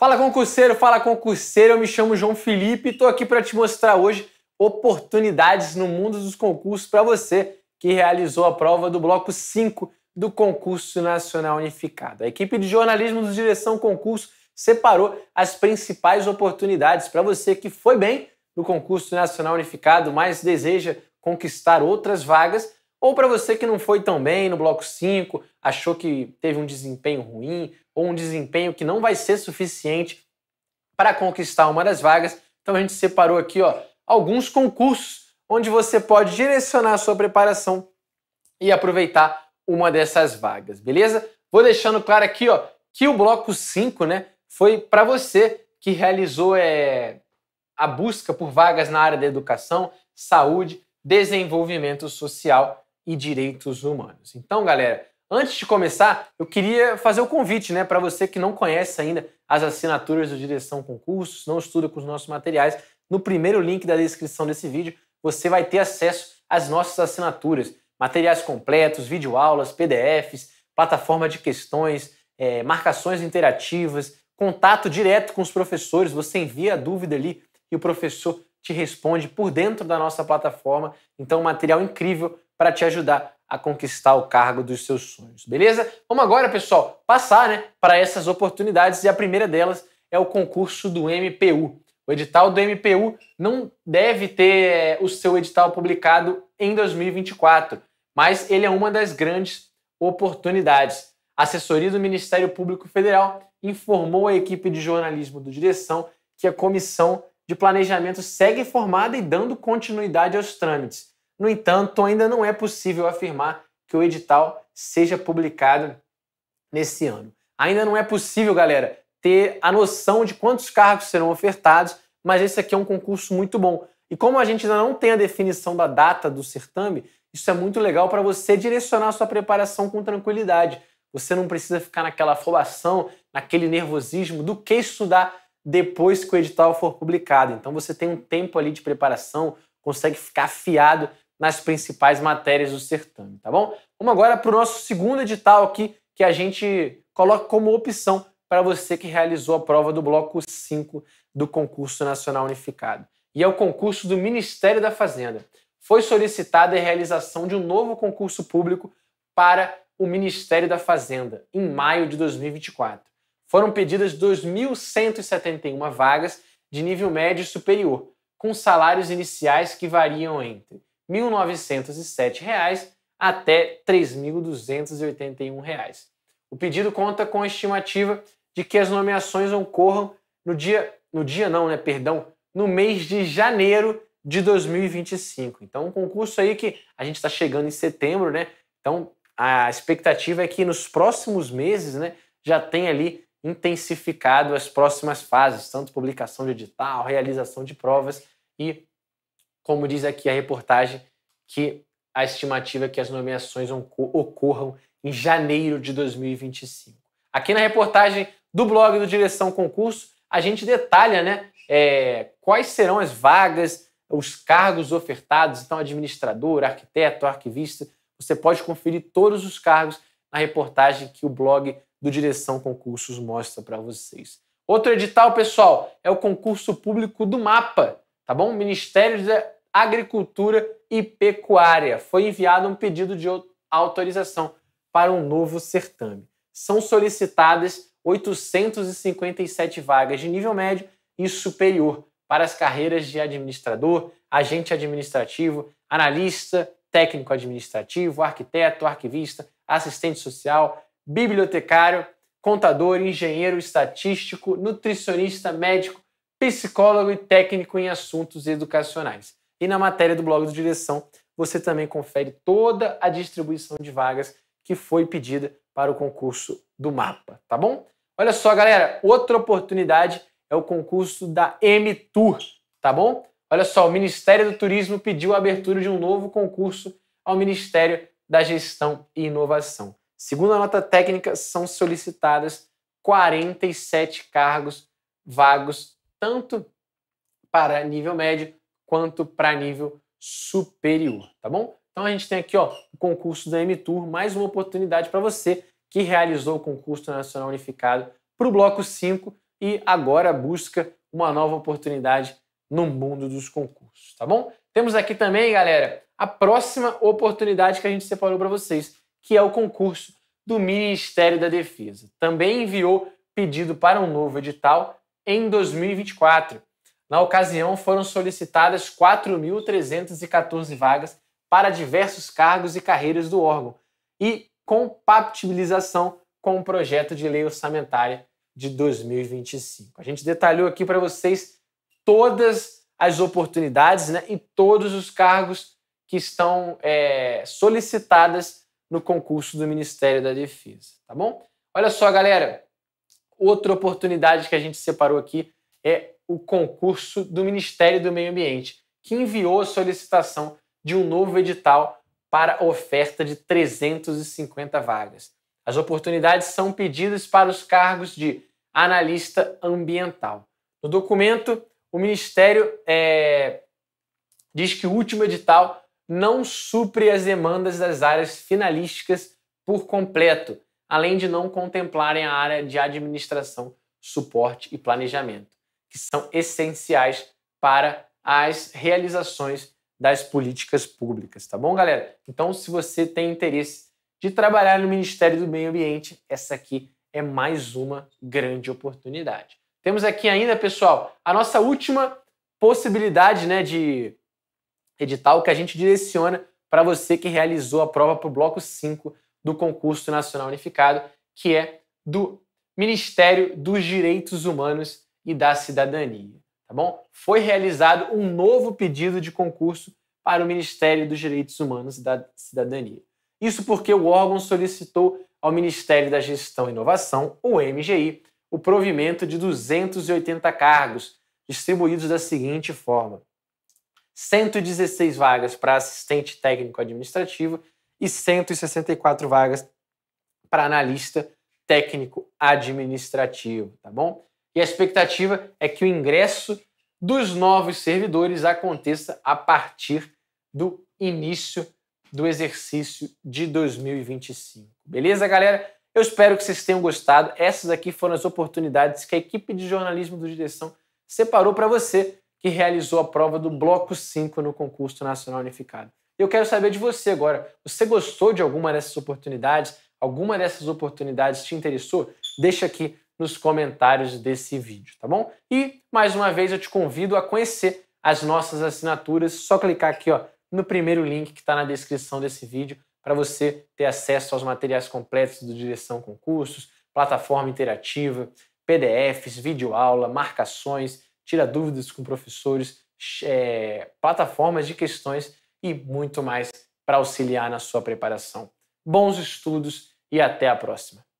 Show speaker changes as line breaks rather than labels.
Fala concurseiro, fala concurseiro, eu me chamo João Felipe e estou aqui para te mostrar hoje oportunidades no mundo dos concursos para você que realizou a prova do bloco 5 do concurso nacional unificado. A equipe de jornalismo do Direção Concurso separou as principais oportunidades para você que foi bem no concurso nacional unificado, mas deseja conquistar outras vagas, ou para você que não foi tão bem no bloco 5, achou que teve um desempenho ruim, um desempenho que não vai ser suficiente para conquistar uma das vagas. Então a gente separou aqui ó, alguns concursos onde você pode direcionar a sua preparação e aproveitar uma dessas vagas, beleza? Vou deixando claro aqui ó, que o bloco 5 né, foi para você que realizou é, a busca por vagas na área da educação, saúde, desenvolvimento social e direitos humanos. Então, galera, Antes de começar, eu queria fazer o convite, né, para você que não conhece ainda as assinaturas do Direção Concursos, não estuda com os nossos materiais, no primeiro link da descrição desse vídeo, você vai ter acesso às nossas assinaturas, materiais completos, videoaulas, PDFs, plataforma de questões, é, marcações interativas, contato direto com os professores, você envia a dúvida ali e o professor te responde por dentro da nossa plataforma. Então, material incrível para te ajudar a conquistar o cargo dos seus sonhos, beleza? Vamos agora, pessoal, passar né, para essas oportunidades e a primeira delas é o concurso do MPU. O edital do MPU não deve ter eh, o seu edital publicado em 2024, mas ele é uma das grandes oportunidades. A assessoria do Ministério Público Federal informou a equipe de jornalismo do Direção que a comissão de planejamento segue formada e dando continuidade aos trâmites. No entanto, ainda não é possível afirmar que o edital seja publicado nesse ano. Ainda não é possível, galera, ter a noção de quantos cargos serão ofertados, mas esse aqui é um concurso muito bom. E como a gente ainda não tem a definição da data do certame, isso é muito legal para você direcionar a sua preparação com tranquilidade. Você não precisa ficar naquela afobação, naquele nervosismo do que estudar depois que o edital for publicado. Então você tem um tempo ali de preparação, consegue ficar afiado nas principais matérias do certame, tá bom? Vamos agora para o nosso segundo edital aqui, que a gente coloca como opção para você que realizou a prova do bloco 5 do concurso nacional unificado. E é o concurso do Ministério da Fazenda. Foi solicitada a realização de um novo concurso público para o Ministério da Fazenda em maio de 2024. Foram pedidas 2.171 vagas de nível médio e superior, com salários iniciais que variam entre R$ 1.907 até R$ 3.281. O pedido conta com a estimativa de que as nomeações ocorram no dia, no dia não, né, perdão, no mês de janeiro de 2025. Então, um concurso aí que a gente está chegando em setembro, né? Então, a expectativa é que nos próximos meses, né, já tenha ali intensificado as próximas fases, tanto publicação de edital, realização de provas e como diz aqui a reportagem, que a estimativa é que as nomeações ocorram em janeiro de 2025. Aqui na reportagem do blog do Direção Concurso, a gente detalha né, é, quais serão as vagas, os cargos ofertados. Então, administrador, arquiteto, arquivista, você pode conferir todos os cargos na reportagem que o blog do Direção Concursos mostra para vocês. Outro edital, pessoal, é o concurso público do MAPA, tá bom? Ministério da Agricultura e Pecuária. Foi enviado um pedido de autorização para um novo certame. São solicitadas 857 vagas de nível médio e superior para as carreiras de administrador, agente administrativo, analista, técnico administrativo, arquiteto, arquivista, assistente social, bibliotecário, contador, engenheiro estatístico, nutricionista, médico, psicólogo e técnico em assuntos educacionais. E na matéria do blog do Direção, você também confere toda a distribuição de vagas que foi pedida para o concurso do MAPA, tá bom? Olha só, galera, outra oportunidade é o concurso da MTur, tá bom? Olha só, o Ministério do Turismo pediu a abertura de um novo concurso ao Ministério da Gestão e Inovação. Segundo a nota técnica, são solicitadas 47 cargos vagos tanto para nível médio quanto para nível superior, tá bom? Então a gente tem aqui ó, o concurso da MTur, mais uma oportunidade para você que realizou o concurso nacional unificado para o bloco 5 e agora busca uma nova oportunidade no mundo dos concursos, tá bom? Temos aqui também, galera, a próxima oportunidade que a gente separou para vocês, que é o concurso do Ministério da Defesa. Também enviou pedido para um novo edital em 2024. Na ocasião, foram solicitadas 4.314 vagas para diversos cargos e carreiras do órgão e compatibilização com o projeto de lei orçamentária de 2025. A gente detalhou aqui para vocês todas as oportunidades né, e todos os cargos que estão é, solicitadas no concurso do Ministério da Defesa, tá bom? Olha só, galera, Outra oportunidade que a gente separou aqui é o concurso do Ministério do Meio Ambiente, que enviou a solicitação de um novo edital para oferta de 350 vagas. As oportunidades são pedidas para os cargos de analista ambiental. No documento, o Ministério é, diz que o último edital não supre as demandas das áreas finalísticas por completo, além de não contemplarem a área de administração, suporte e planejamento, que são essenciais para as realizações das políticas públicas, tá bom, galera? Então, se você tem interesse de trabalhar no Ministério do Meio Ambiente, essa aqui é mais uma grande oportunidade. Temos aqui ainda, pessoal, a nossa última possibilidade né, de edital que a gente direciona para você que realizou a prova para o bloco 5 do concurso nacional unificado, que é do Ministério dos Direitos Humanos e da Cidadania, tá bom? Foi realizado um novo pedido de concurso para o Ministério dos Direitos Humanos e da Cidadania. Isso porque o órgão solicitou ao Ministério da Gestão e Inovação, o MGI, o provimento de 280 cargos, distribuídos da seguinte forma: 116 vagas para assistente técnico administrativo e 164 vagas para analista técnico administrativo, tá bom? E a expectativa é que o ingresso dos novos servidores aconteça a partir do início do exercício de 2025. Beleza, galera? Eu espero que vocês tenham gostado. Essas aqui foram as oportunidades que a equipe de jornalismo do Direção separou para você que realizou a prova do Bloco 5 no concurso nacional unificado eu quero saber de você agora. Você gostou de alguma dessas oportunidades? Alguma dessas oportunidades te interessou? Deixa aqui nos comentários desse vídeo, tá bom? E mais uma vez eu te convido a conhecer as nossas assinaturas, só clicar aqui, ó, no primeiro link que está na descrição desse vídeo para você ter acesso aos materiais completos do Direção Concursos, plataforma interativa, PDFs, videoaula, marcações, tira dúvidas com professores, é, plataformas de questões e muito mais para auxiliar na sua preparação. Bons estudos e até a próxima!